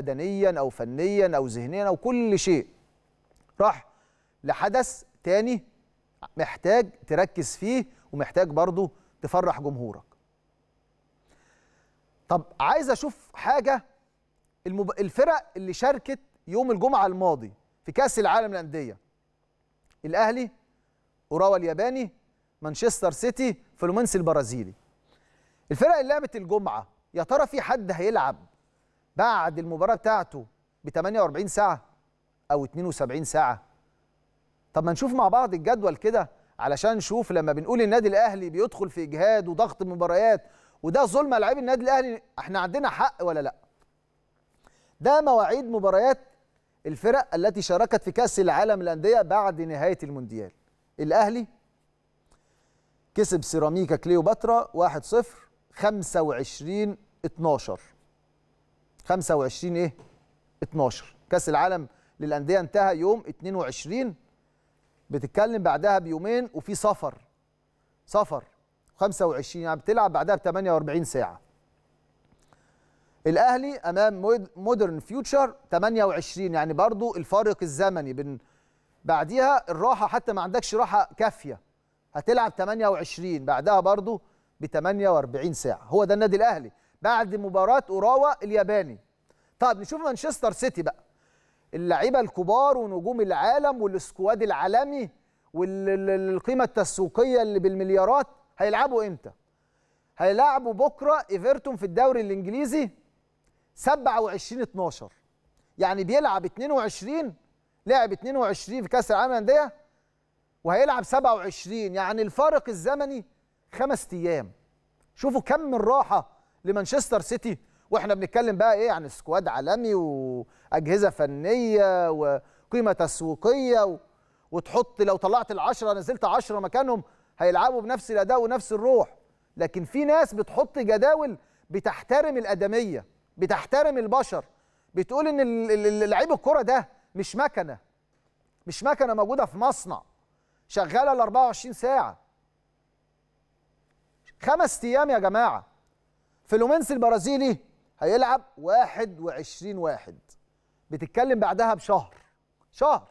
بدنيا او فنيا او ذهنيا او كل شيء راح لحدث تاني محتاج تركز فيه ومحتاج برضه تفرح جمهورك طب عايز اشوف حاجه المب... الفرق اللي شاركت يوم الجمعه الماضي في كاس العالم للانديه الاهلي اوراوا الياباني مانشستر سيتي فلومنسي البرازيلي الفرق اللي لعبت الجمعه يا ترى في حد هيلعب بعد المباراه بتاعته ب 48 ساعه او 72 ساعه طب ما نشوف مع بعض الجدول كده علشان نشوف لما بنقول النادي الاهلي بيدخل في اجهاد وضغط مباريات وده ظلم لاعبي النادي الاهلي احنا عندنا حق ولا لا ده مواعيد مباريات الفرق التي شاركت في كاس العالم للانديه بعد نهايه المونديال الاهلي كسب سيراميكا كليوباترا 1-0 25 12 25 ايه 12 كاس العالم للانديه انتهى يوم 22 بتتكلم بعدها بيومين وفي سفر سفر 25 يعني بتلعب بعدها ب 48 ساعه الاهلي امام مودرن فيوتشر 28 يعني برضو الفارق الزمني بين بعديها الراحه حتى ما عندكش راحه كافيه هتلعب 28 بعدها برضو ب 48 ساعه هو ده النادي الاهلي بعد مباراه اوراوا الياباني طب نشوف مانشستر سيتي بقى اللعيبه الكبار ونجوم العالم والسكواد العالمي والقيمه التسويقيه اللي بالمليارات هيلعبوا امتى هيلعبوا بكره ايفرتون في الدوري الانجليزي 27 12 يعني بيلعب 22 لعب 22 في كاس العالم للانديه وهيلعب 27 يعني الفارق الزمني خمس ايام شوفوا كم من راحه لمانشستر سيتي واحنا بنتكلم بقى ايه عن سكواد عالمي واجهزه فنيه وقيمه تسويقيه و... وتحط لو طلعت العشرة نزلت عشرة مكانهم هيلعبوا بنفس الاداء ونفس الروح لكن في ناس بتحط جداول بتحترم الادميه بتحترم البشر بتقول ان لعيب الكره ده مش مكنه مش مكنه موجوده في مصنع شغاله ال 24 ساعه خمس ايام يا جماعه فلومينس البرازيلي هيلعب 21 واحد بتتكلم بعدها بشهر شهر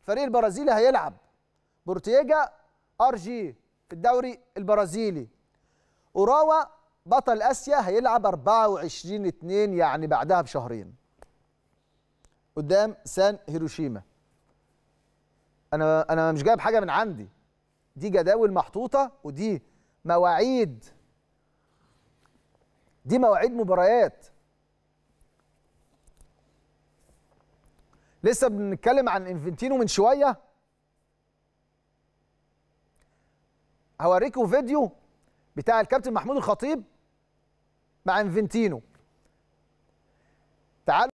الفريق البرازيلي هيلعب بورتيجا ار جي في الدوري البرازيلي اوراوا بطل اسيا هيلعب 24 2 يعني بعدها بشهرين قدام سان هيروشيما انا انا مش جايب حاجه من عندي دي جداول محطوطه ودي مواعيد دي مواعيد مباريات لسه بنتكلم عن انفنتينو من شويه هوريكم فيديو بتاع الكابتن محمود الخطيب مع انفنتينو تعالوا